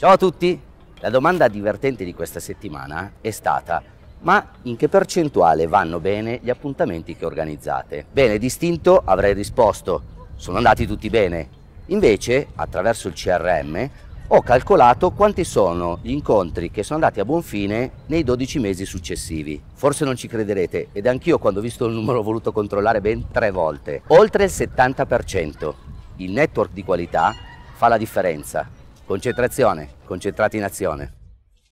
Ciao a tutti! La domanda divertente di questa settimana è stata ma in che percentuale vanno bene gli appuntamenti che organizzate? Bene, distinto avrei risposto sono andati tutti bene. Invece, attraverso il CRM, ho calcolato quanti sono gli incontri che sono andati a buon fine nei 12 mesi successivi. Forse non ci crederete, ed anch'io quando ho visto il numero ho voluto controllare ben tre volte. Oltre il 70%. Il network di qualità fa la differenza Concentrazione, concentrati in azione.